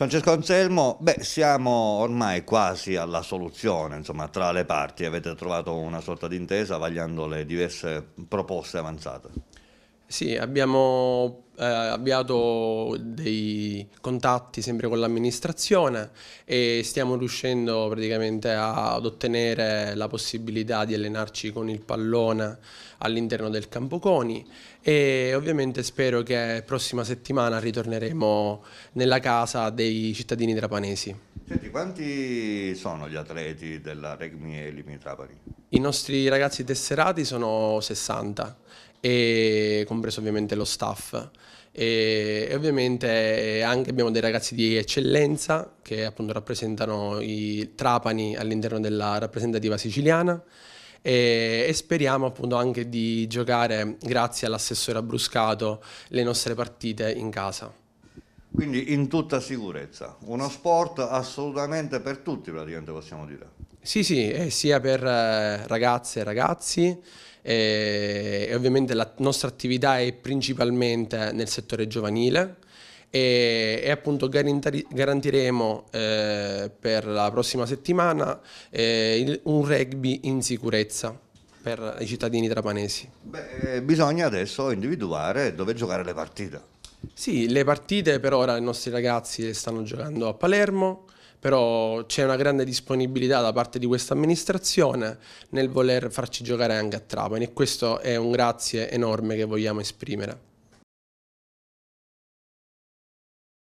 Francesco Anselmo, beh, siamo ormai quasi alla soluzione, insomma, tra le parti avete trovato una sorta di intesa vagliando le diverse proposte avanzate. Sì, abbiamo eh, avviato dei contatti sempre con l'amministrazione e stiamo riuscendo praticamente a, ad ottenere la possibilità di allenarci con il pallone all'interno del campo Coni e ovviamente spero che prossima settimana ritorneremo nella casa dei cittadini trapanesi. Senti, quanti sono gli atleti della Regmi Elimi Trapani? I nostri ragazzi tesserati sono 60 e compreso ovviamente lo staff. E, e ovviamente anche abbiamo dei ragazzi di eccellenza che appunto rappresentano i Trapani all'interno della rappresentativa siciliana e, e, speriamo appunto anche di giocare grazie all'assessore Abruscato le nostre partite in casa. Quindi in tutta sicurezza, uno sport assolutamente per tutti praticamente possiamo dire. Sì, sì, eh, sia per eh, ragazze e ragazzi, eh, ovviamente la nostra attività è principalmente nel settore giovanile e, e appunto garantiremo eh, per la prossima settimana eh, un rugby in sicurezza per i cittadini trapanesi. Beh, eh, bisogna adesso individuare dove giocare le partite. Sì, le partite per ora i nostri ragazzi stanno giocando a Palermo, però c'è una grande disponibilità da parte di questa amministrazione nel voler farci giocare anche a Trapani e questo è un grazie enorme che vogliamo esprimere.